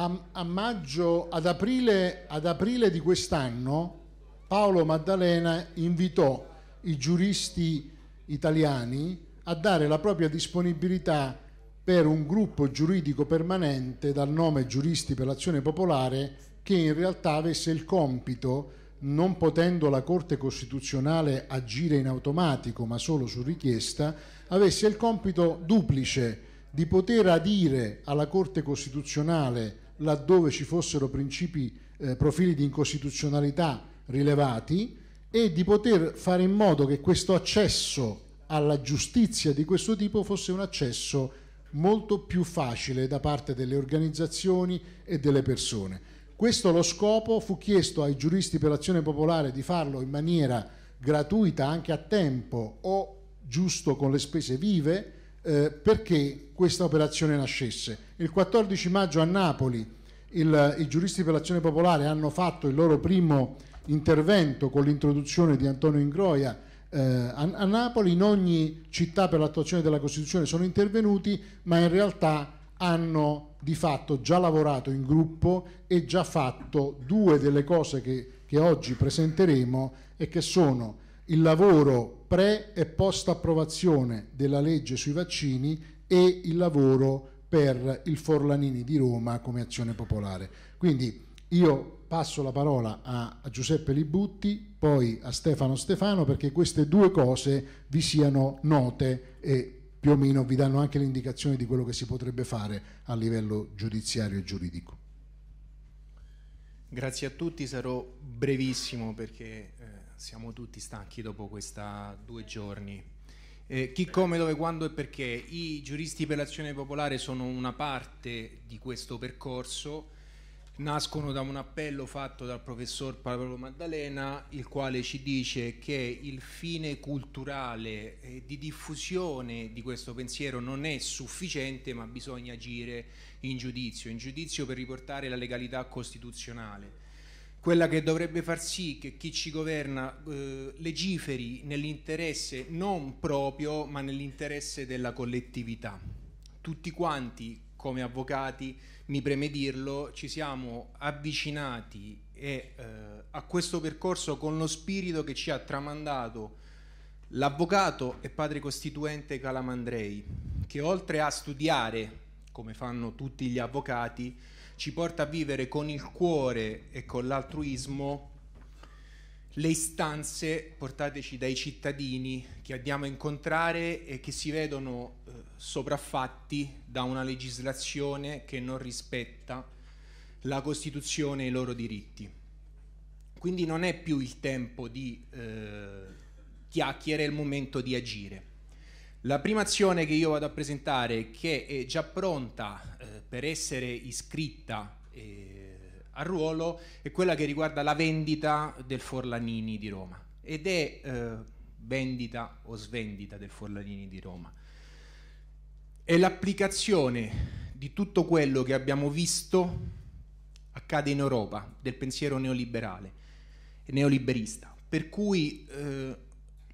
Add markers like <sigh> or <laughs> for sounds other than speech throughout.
a, a maggio, ad aprile, ad aprile di quest'anno Paolo Maddalena invitò i giuristi italiani a dare la propria disponibilità per un gruppo giuridico permanente dal nome Giuristi per l'Azione Popolare che in realtà avesse il compito, non potendo la Corte Costituzionale agire in automatico ma solo su richiesta, avesse il compito duplice di poter adire alla Corte Costituzionale laddove ci fossero principi, eh, profili di incostituzionalità rilevati e di poter fare in modo che questo accesso alla giustizia di questo tipo fosse un accesso molto più facile da parte delle organizzazioni e delle persone. Questo lo scopo fu chiesto ai giuristi per l'azione popolare di farlo in maniera gratuita anche a tempo o giusto con le spese vive eh, perché questa operazione nascesse. Il 14 maggio a Napoli il, i giuristi per l'azione popolare hanno fatto il loro primo intervento con l'introduzione di Antonio Ingroia eh, a, a, Napoli, in ogni città per l'attuazione della Costituzione sono intervenuti, ma in realtà hanno di fatto già lavorato in gruppo e già fatto due delle cose che, che oggi presenteremo e che sono il lavoro pre e post approvazione della legge sui vaccini e il lavoro per il Forlanini di Roma come azione popolare. Quindi io passo la parola a, Giuseppe Libutti, poi a Stefano Stefano perché queste due cose vi siano note e più o meno vi danno anche l'indicazione di quello che si potrebbe fare a livello giudiziario e giuridico. Grazie a tutti, sarò brevissimo perché eh, siamo tutti stanchi dopo questi due giorni. Eh, chi come, dove, quando e perché? I giuristi per l'azione popolare sono una parte di questo percorso, nascono da un appello fatto dal professor Paolo Maddalena, il quale ci dice che il fine culturale eh, di diffusione di questo pensiero non è sufficiente, ma bisogna agire in giudizio, in giudizio per riportare la legalità costituzionale quella che dovrebbe far sì che chi ci governa eh, legiferi nell'interesse non proprio ma nell'interesse della collettività. Tutti quanti come avvocati, mi preme dirlo, ci siamo avvicinati e, eh, a questo percorso con lo spirito che ci ha tramandato l'avvocato e padre costituente Calamandrei, che oltre a studiare, come fanno tutti gli avvocati, ci porta a vivere con il cuore e con l'altruismo le istanze portateci dai cittadini che andiamo a incontrare e che si vedono eh, sopraffatti da una legislazione che non rispetta la Costituzione e i loro diritti. Quindi non è più il tempo di eh, chiacchiere, è il momento di agire. La prima azione che io vado a presentare, che è già pronta eh, per essere iscritta eh, a ruolo, è quella che riguarda la vendita del Forlanini di Roma. Ed è eh, vendita o svendita del Forlanini di Roma. È l'applicazione di tutto quello che abbiamo visto accade in Europa, del pensiero neoliberale, neoliberista. Per cui eh,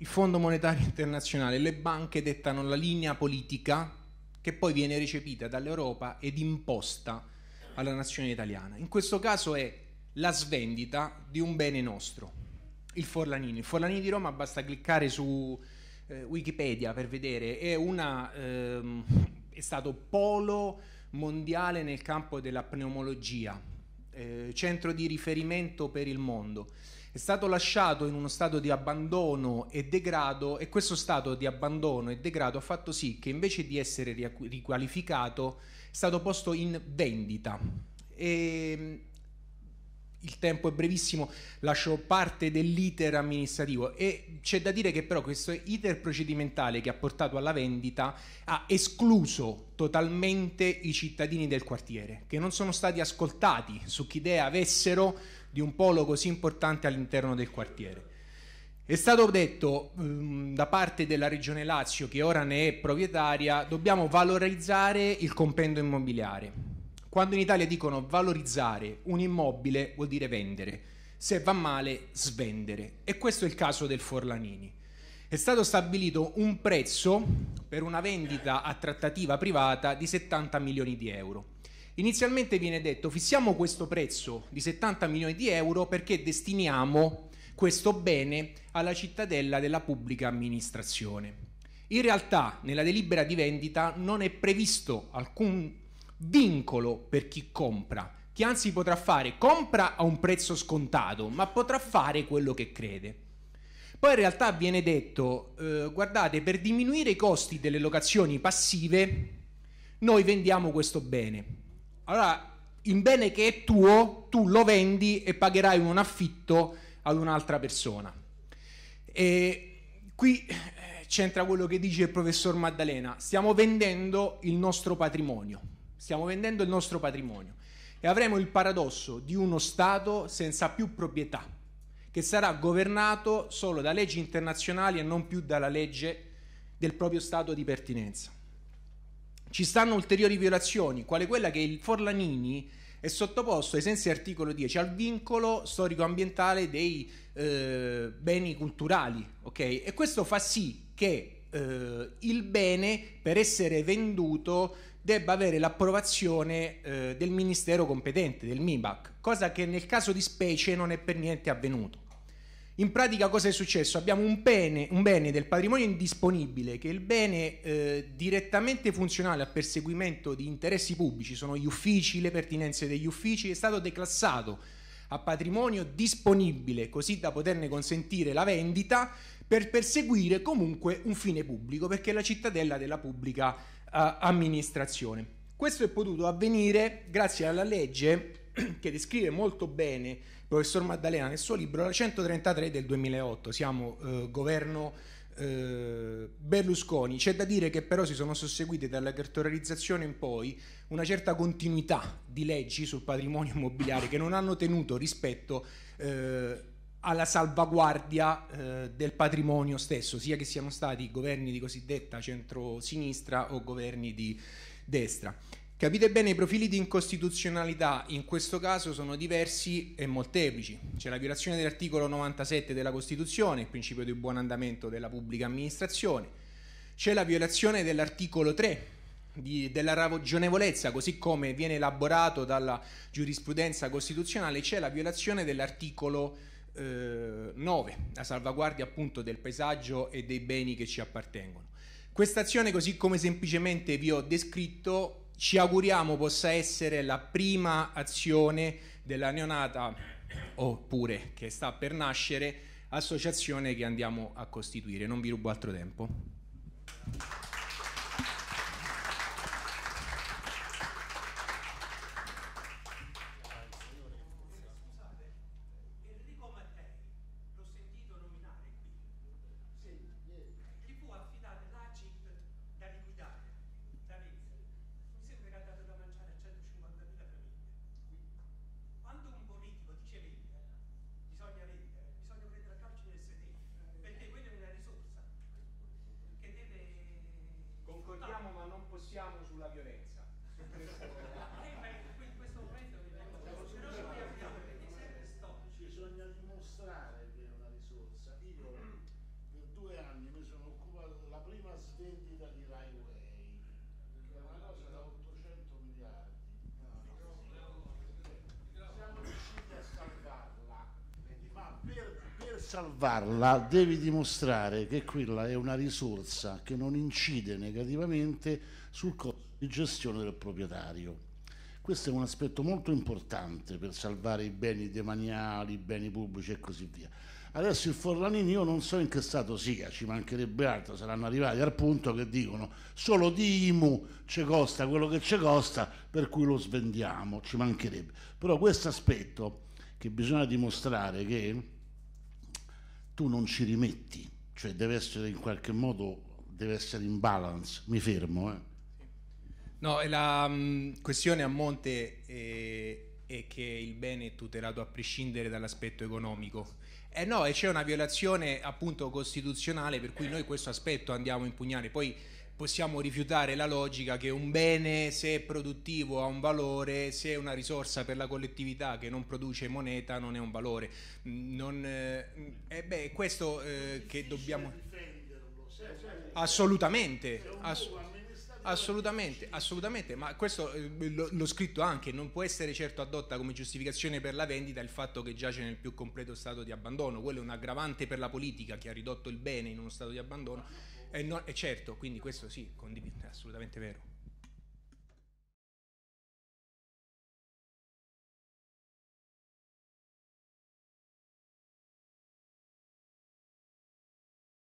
il Fondo Monetario Internazionale, le banche dettano la linea politica che poi viene recepita dall'Europa ed imposta alla nazione italiana. In questo caso è la svendita di un bene nostro, il Forlanini. Il Forlanini di Roma basta cliccare su eh, Wikipedia per vedere, è, una, ehm, è, stato polo mondiale nel campo della pneumologia, eh, centro di riferimento per il mondo è stato lasciato in uno stato di abbandono e degrado e questo stato di abbandono e degrado ha fatto sì che invece di essere riqualificato è stato posto in vendita. E ehm, il tempo è brevissimo, lascio parte dell'iter amministrativo e c'è da dire che però questo iter procedimentale che ha portato alla vendita ha escluso totalmente i cittadini del quartiere, che non sono stati ascoltati su che idea avessero di un polo così importante all'interno del quartiere. È stato detto um, da parte della Regione Lazio, che ora ne è proprietaria, dobbiamo valorizzare il compendo immobiliare. Quando in Italia dicono valorizzare un immobile vuol dire vendere, se va male svendere. E questo è il caso del Forlanini. È stato stabilito un prezzo per una vendita a trattativa privata di 70 milioni di euro. Inizialmente viene detto fissiamo questo prezzo di 70 milioni di euro perché destiniamo questo bene alla cittadella della pubblica amministrazione. In realtà nella delibera di vendita non è previsto alcun vincolo per chi compra, che anzi potrà fare compra a un prezzo scontato, ma potrà fare quello che crede. Poi in realtà viene detto, eh, guardate, per diminuire i costi delle locazioni passive, noi vendiamo questo bene. Allora, il bene che è tuo, tu lo vendi e pagherai un affitto ad un'altra persona. E qui eh, c'entra quello che dice il professor Maddalena, stiamo vendendo il nostro patrimonio stiamo vendendo il nostro patrimonio e avremo il paradosso di uno Stato senza più proprietà, che sarà governato solo da leggi internazionali e non più dalla legge del proprio Stato di pertinenza. Ci stanno ulteriori violazioni, quale quella che il Forlanini è sottoposto ai sensi articolo 10 al vincolo storico-ambientale dei eh, beni culturali, ok? E questo fa sì che eh, il bene per essere venduto debba avere l'approvazione eh, del ministero competente, del MIBAC, cosa che nel caso di specie non è per niente avvenuto. In pratica cosa è successo? Abbiamo un bene, un bene del patrimonio indisponibile, che è il bene eh, direttamente funzionale al perseguimento di interessi pubblici, sono gli uffici, le pertinenze degli uffici, è stato declassato a patrimonio disponibile così da poterne consentire la vendita per perseguire comunque un fine pubblico, perché è la cittadella della pubblica amministrazione. Questo è potuto avvenire grazie alla legge <clears throat> che descrive molto bene il professor Maddalena nel suo libro la 133 del 2008, siamo eh, governo eh, Berlusconi, c'è da dire che però si sono susseguite dalla cartolarizzazione in poi una certa continuità di leggi sul patrimonio immobiliare che non hanno tenuto rispetto eh, alla salvaguardia eh, del patrimonio stesso, sia che siano stati governi di cosiddetta centrosinistra o governi di destra. Capite bene, i profili di incostituzionalità in questo caso sono diversi e molteplici. C'è la violazione dell'articolo 97 della Costituzione, il principio di buon andamento della pubblica amministrazione, c'è la violazione dell'articolo 3 di, della ragionevolezza, così come viene elaborato dalla giurisprudenza costituzionale, c'è la violazione dell'articolo 3 9, eh, la salvaguardia appunto del paesaggio e dei beni che ci appartengono. Questa azione, così come semplicemente vi ho descritto, ci auguriamo possa essere la prima azione della neonata, oppure che sta per nascere, associazione che andiamo a costituire. Non vi rubo altro tempo. siamo sulla violenza. in <laughs> eh, questo momento però noi abbiamo 27 Bisogna dimostrare che è una risorsa. Io per due anni mi sono occupato della prima svendita di Rai che è una cosa da 800 miliardi. Siamo riusciti a salvarla ma per, per, salvarla devi dimostrare che quella è una risorsa che non incide negativamente sul costo di gestione del proprietario. Questo è un aspetto molto importante per salvare i beni demaniali, i beni pubblici e così via. Adesso il Forlanini io non so in che stato sia, ci mancherebbe altro, saranno arrivati al punto che dicono solo di IMU ci costa quello che ci costa, per cui lo svendiamo, ci mancherebbe. Però questo aspetto che bisogna dimostrare che tu non ci rimetti, cioè deve essere in qualche modo, deve essere in balance, mi fermo, eh No, la mh, mm, questione a monte è, eh, è, che il bene è tutelato a prescindere dall'aspetto economico. Eh no, e c'è una violazione appunto costituzionale per cui noi questo aspetto andiamo a impugnare. Poi possiamo rifiutare la logica che un bene, se è produttivo, ha un valore, se è una risorsa per la collettività che non produce moneta, non è un valore. Mm, non, eh, eh, beh, questo eh, che dobbiamo... Assolutamente. Ass- Assolutamente, assolutamente, ma questo eh, l'ho scritto anche, non può essere certo adotta come giustificazione per la vendita il fatto che giace nel più completo stato di abbandono, quello è un aggravante per la politica che ha ridotto il bene in uno stato di abbandono, e, no, certo, quindi questo sì, condivido, è assolutamente vero.